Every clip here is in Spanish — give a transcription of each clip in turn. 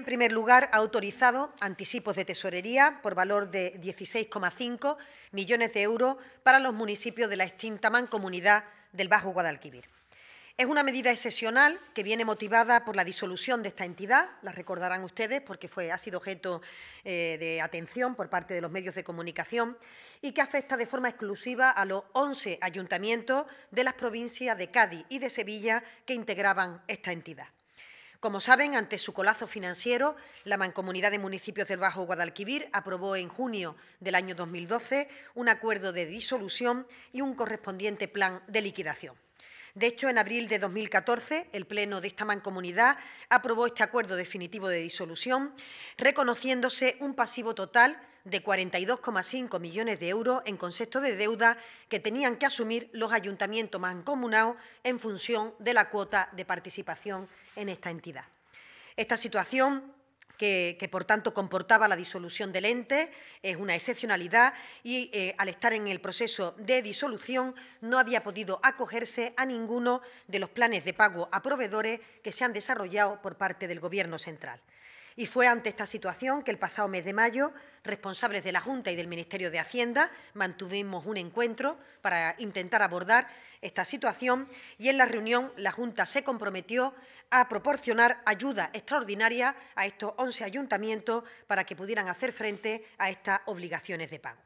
En primer lugar, ha autorizado anticipos de tesorería por valor de 16,5 millones de euros para los municipios de la extinta mancomunidad del Bajo Guadalquivir. Es una medida excepcional que viene motivada por la disolución de esta entidad, la recordarán ustedes porque fue, ha sido objeto eh, de atención por parte de los medios de comunicación y que afecta de forma exclusiva a los 11 ayuntamientos de las provincias de Cádiz y de Sevilla que integraban esta entidad. Como saben, ante su colapso financiero, la Mancomunidad de Municipios del Bajo Guadalquivir aprobó en junio del año 2012 un acuerdo de disolución y un correspondiente plan de liquidación. De hecho, en abril de 2014, el Pleno de esta mancomunidad aprobó este acuerdo definitivo de disolución, reconociéndose un pasivo total de 42,5 millones de euros en concepto de deuda que tenían que asumir los ayuntamientos mancomunados en función de la cuota de participación en esta entidad. Esta situación que, por tanto comportaba la disolución del ente, es una excepcionalidad y eh, al estar en el proceso de disolución no había podido acogerse a ninguno de los planes de pago a proveedores que se han desarrollado por parte del Gobierno central. Y fue ante esta situación que el pasado mes de mayo, responsables de la Junta y del Ministerio de Hacienda mantuvimos un encuentro para intentar abordar esta situación y en la reunión la Junta se comprometió a proporcionar ayuda extraordinaria a estos 11 ayuntamientos para que pudieran hacer frente a estas obligaciones de pago.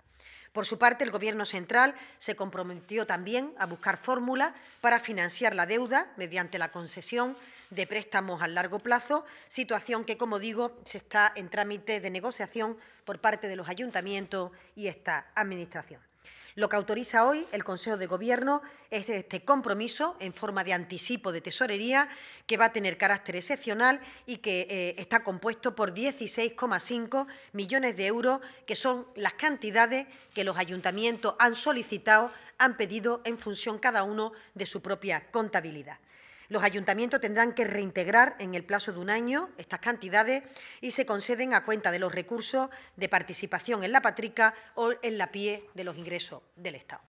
Por su parte, el Gobierno central se comprometió también a buscar fórmulas para financiar la deuda mediante la concesión de préstamos a largo plazo, situación que, como digo, se está en trámite de negociación por parte de los ayuntamientos y esta Administración. Lo que autoriza hoy el Consejo de Gobierno es este compromiso en forma de anticipo de tesorería que va a tener carácter excepcional y que eh, está compuesto por 16,5 millones de euros, que son las cantidades que los ayuntamientos han solicitado, han pedido en función cada uno de su propia contabilidad. Los ayuntamientos tendrán que reintegrar en el plazo de un año estas cantidades y se conceden a cuenta de los recursos de participación en la patrica o en la pie de los ingresos del Estado.